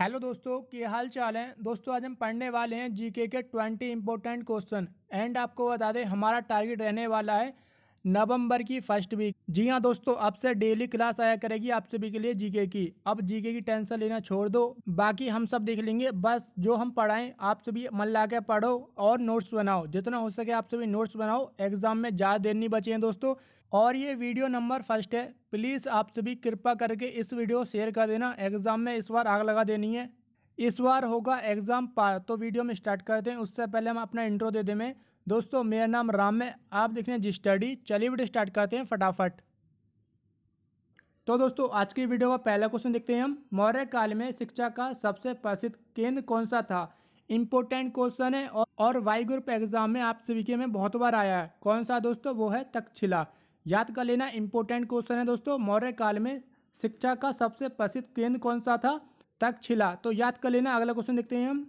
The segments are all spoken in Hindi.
हेलो दोस्तों के हाल चाल है दोस्तों आज हम पढ़ने वाले हैं जीके के ट्वेंटी इंपॉर्टेंट क्वेश्चन एंड आपको बता दें हमारा टारगेट रहने वाला है नवंबर की फर्स्ट वीक जी हाँ दोस्तों अब से डेली क्लास आया करेगी आप सभी के लिए जीके की अब जीके की टेंशन लेना छोड़ दो बाकी हम सब देख लेंगे बस जो हम पढ़ाएं आप सभी मन ला के पढ़ो और नोट्स बनाओ जितना हो सके आप सभी नोट्स बनाओ एग्जाम में ज़्यादा देर नहीं बचे हैं दोस्तों और ये वीडियो नंबर फर्स्ट है प्लीज़ आप सभी कृपा करके इस वीडियो शेयर कर देना एग्ज़ाम में इस बार आग लगा देनी है इस बार होगा एग्ज़ाम पार तो वीडियो में स्टार्ट करते हैं उससे पहले हम अपना इंट्रो दे दें दोस्तों मेरा नाम राम है आप देख रहे हैं स्टडी चलिए वीडियो स्टार्ट करते हैं फटाफट तो दोस्तों आज की वीडियो का पहला क्वेश्चन देखते हैं हम मौर्य काल में शिक्षा का सबसे प्रसिद्ध केंद्र कौन सा था इम्पोर्टेंट क्वेश्चन है और वाई ग्रुप एग्जाम में आप सभी के में बहुत बार आया है कौन सा दोस्तों वो है तक्षशिला याद कर लेना इंपॉर्टेंट क्वेश्चन है दोस्तों मौर्य काल में शिक्षा का सबसे प्रसिद्ध केंद्र कौन सा था तक्षशिला तो याद कर लेना अगला क्वेश्चन देखते हैं हम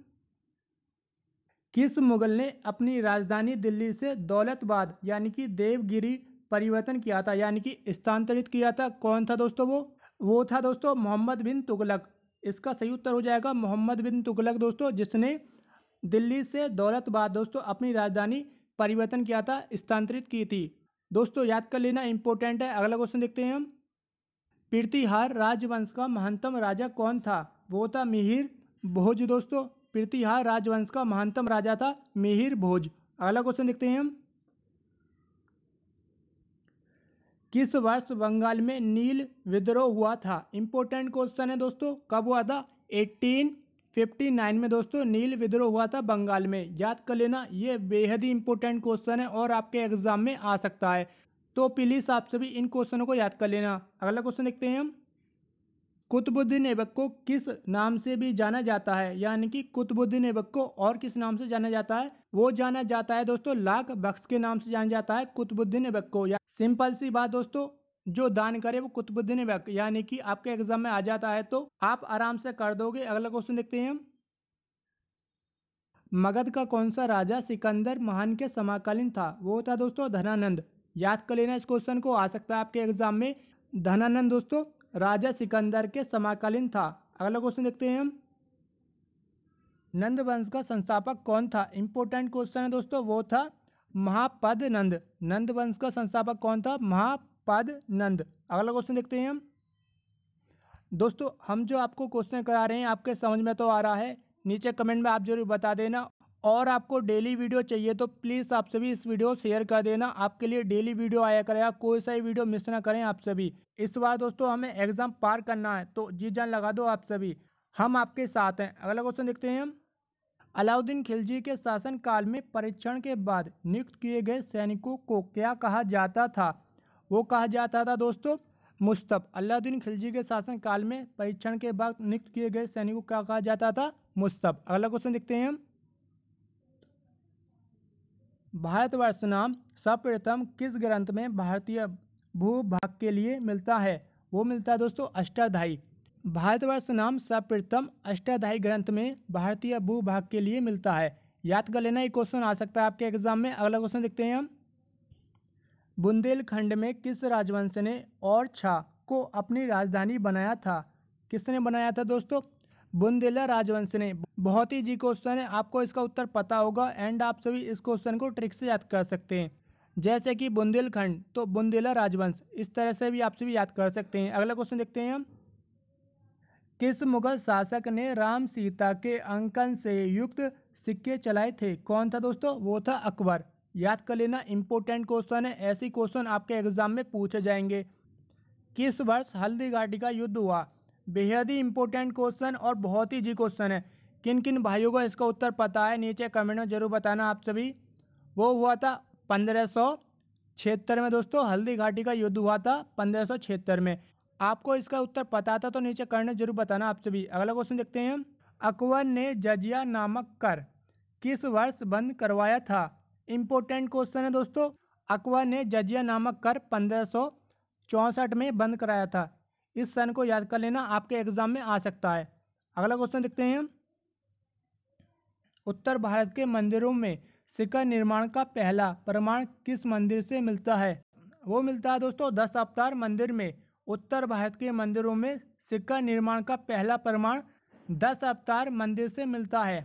किस मुगल ने अपनी राजधानी दिल्ली से दौलतबाद यानी कि देवगिरी परिवर्तन किया था यानी कि स्थानांतरित किया था कौन था दोस्तों वो वो था दोस्तों मोहम्मद बिन तुगलक इसका सही उत्तर हो जाएगा मोहम्मद बिन तुगलक दोस्तों जिसने दिल्ली से दौलतबाद दोस्तों अपनी राजधानी परिवर्तन किया था स्थानांतरित की थी दोस्तों याद कर लेना इंपॉर्टेंट है अगला क्वेश्चन देखते हैं हम प्रतिहार राजवंश का महानतम राजा कौन था वो था मिहिर भोज दोस्तों प्रतिहार राजवंश का महानतम राजा था मिहिर भोज अगला क्वेश्चन देखते हैं हम किस वर्ष बंगाल में नील विद्रोह हुआ था इंपॉर्टेंट क्वेश्चन है दोस्तों कब हुआ था एटीन 1859 में दोस्तों नील विद्रोह हुआ था बंगाल में याद कर लेना ये बेहद ही इंपॉर्टेंट क्वेश्चन है और आपके एग्जाम में आ सकता है तो प्लीज़ आप सभी इन क्वेश्चनों को याद कर लेना अगला क्वेश्चन देखते हैं हम कुतुबुद्दीन ऐबक को किस नाम से भी जाना जाता है यानी कि कुतुबुद्दीन ऐबक को और किस नाम से जाना जाता है वो जाना जाता है दोस्तों लाख बख्श के नाम से जाना जाता है कुतुबुद्दीन ऐबक को या सिंपल सी बात दोस्तों जो दान करे वो कुतुबुद्दीन ऐबक यानी कि आपके एग्जाम में आ जाता है तो आप आराम से कर दोगे अगला क्वेश्चन देखते हैं हम मगध का कौन सा राजा सिकंदर महान के समाकालीन था वो था दोस्तों धनानंद याद कर लेना इस क्वेश्चन को आ सकता है आपके एग्जाम में धनानंद दोस्तों राजा सिकंदर के समाकालीन था अगला क्वेश्चन देखते हैं हम नंद वंश का संस्थापक कौन था इंपॉर्टेंट क्वेश्चन है दोस्तों वो था महापद नंद नंद वंश का संस्थापक कौन था महा पद नंद अगला क्वेश्चन देखते हैं हम दोस्तों हम जो आपको क्वेश्चन करा रहे हैं आपके समझ में तो आ रहा है नीचे कमेंट में आप जरूर बता देना और आपको डेली वीडियो चाहिए तो प्लीज़ आप सभी इस वीडियो शेयर कर देना आपके लिए डेली वीडियो आया करेगा कोई सा ही वीडियो मिस ना करें आप सभी इस बार दोस्तों हमें एग्ज़ाम पार करना है तो जी जान लगा दो आप सभी हम आपके साथ हैं अगला क्वेश्चन देखते हैं हम अलाउद्दीन खिलजी के शासनकाल में परीक्षण के बाद नियुक्त किए गए सैनिकों को क्या कहा जाता था वो कहा जाता था दोस्तों मुस्तफ अलाउद्दीन खिलजी के शासन काल में परीक्षण के बाद नियुक्त किए गए सैनिकों को कहा जाता था मुस्तफ अगला क्वेश्चन देखते हैं हम भारतवर्ष नाम सर्वप्रथम किस ग्रंथ में भारतीय भूभाग के लिए मिलता है वो मिलता है दोस्तों अष्टाध्यायी भारतवर्ष नाम सर्वप्रथम अष्टाध्यायी ग्रंथ में भारतीय भूभाग के लिए मिलता है याद कर लेना ये क्वेश्चन आ सकता है आपके एग्जाम में अगला क्वेश्चन देखते हैं हम बुंदेलखंड में किस राजवंश ने और छा को अपनी राजधानी बनाया था किसने बनाया था दोस्तों बुंदेला राजवंश ने बहुत ही जी क्वेश्चन है आपको इसका उत्तर पता होगा एंड आप सभी इस क्वेश्चन को ट्रिक से याद कर सकते हैं जैसे कि बुंदेलखंड तो बुंदेला राजवंश इस तरह से भी आप सभी याद कर सकते हैं अगला क्वेश्चन देखते हैं हम किस मुगल शासक ने राम सीता के अंकन से युक्त सिक्के चलाए थे कौन था दोस्तों वो था अकबर याद कर लेना इंपॉर्टेंट क्वेश्चन है ऐसे क्वेश्चन आपके एग्जाम में पूछे जाएंगे किस वर्ष हल्दी घाटी का युद्ध हुआ बेहद ही इंपॉर्टेंट क्वेश्चन और बहुत ही जी क्वेश्चन है किन किन भाइयों को इसका उत्तर पता है नीचे कमेंट में जरूर बताना आप सभी वो हुआ था पंद्रह सौ छिहत्तर में दोस्तों हल्दी घाटी का युद्ध हुआ था पंद्रह सौ छिहत्तर में आपको इसका उत्तर पता था तो नीचे कमेंट में जरूर बताना आप सभी अगला क्वेश्चन देखते हैं अकबर ने जजिया नामक कर किस वर्ष बंद करवाया था इम्पोर्टेंट क्वेश्चन है दोस्तों अकबर ने जजिया नामक कर पंद्रह में बंद कराया था इस सन को याद कर लेना आपके एग्जाम में आ सकता है अगला क्वेश्चन देखते हैं हम उत्तर भारत के मंदिरों में सिक्का निर्माण का पहला प्रमाण किस मंदिर से मिलता है वो मिलता है दोस्तों दस अवतार मंदिर में उत्तर भारत के मंदिरों में सिक्का निर्माण का पहला प्रमाण दस अवतार मंदिर से मिलता है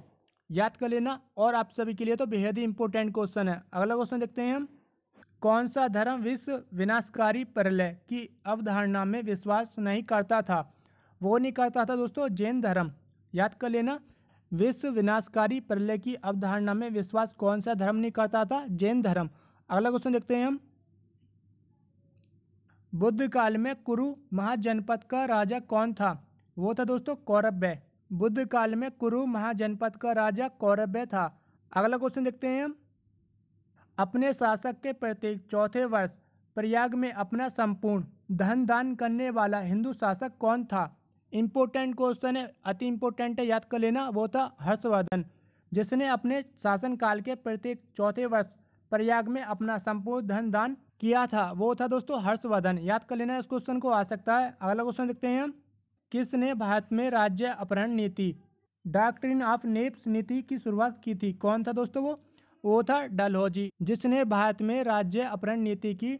याद कर लेना और आप सभी के लिए तो बेहद ही इंपॉर्टेंट क्वेश्चन है अगला क्वेश्चन देखते हैं हम कौन सा धर्म विश्व विनाशकारी प्रलय की अवधारणा में विश्वास नहीं करता था वो नहीं करता था दोस्तों जैन धर्म याद कर लेना विश्व विनाशकारी प्रलय की अवधारणा में विश्वास कौन सा धर्म नहीं करता था जैन धर्म अगला क्वेश्चन देखते हैं हम बुद्ध काल में कुरु महाजनपद का राजा कौन था वो था दोस्तों कौरव्य बुद्ध काल में कुरु महाजनपद का राजा कौरव्य था अगला क्वेश्चन देखते हैं हम अपने शासक के प्रत्येक चौथे वर्ष प्रयाग में अपना संपूर्ण धन दान करने वाला हिंदू शासक कौन था इम्पोर्टेंट क्वेश्चन है अति इम्पोर्टेंट है याद कर लेना वो था हर्षवर्धन जिसने अपने शासनकाल के प्रत्येक चौथे वर्ष प्रयाग में अपना संपूर्ण धन दान किया था वो था दोस्तों हर्षवर्धन याद कर लेना इस क्वेश्चन को आ सकता है अगला क्वेश्चन देखते हैं हम किसने भारत में राज्य अपहरण नीति डॉक्ट्रिन ऑफ नेप्स नीति की शुरुआत की थी कौन था दोस्तों वो वो था डलहौजी जिसने भारत में राज्य अपहरण नीति की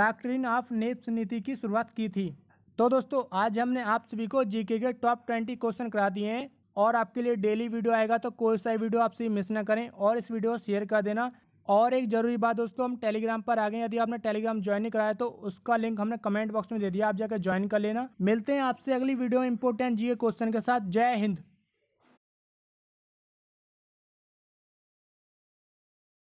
डॉक्ट्रिन ऑफ नेप्स नीति की शुरुआत की थी तो दोस्तों आज हमने आप सभी को जीके के टॉप ट्वेंटी क्वेश्चन करा दिए हैं और आपके लिए डेली वीडियो आएगा तो कोई सा वीडियो आपसे मिस ना करें और इस वीडियो को शेयर कर देना और एक जरूरी बात दोस्तों हम टेलीग्राम पर आ गए यदि आपने टेलीग्राम ज्वाइन नहीं कराया तो उसका लिंक हमने कमेंट बॉक्स में दे दिया आप जाकर ज्वाइन कर लेना मिलते हैं आपसे अगली वीडियो में इंपोर्टेंट जीए क्वेश्चन के साथ जय हिंद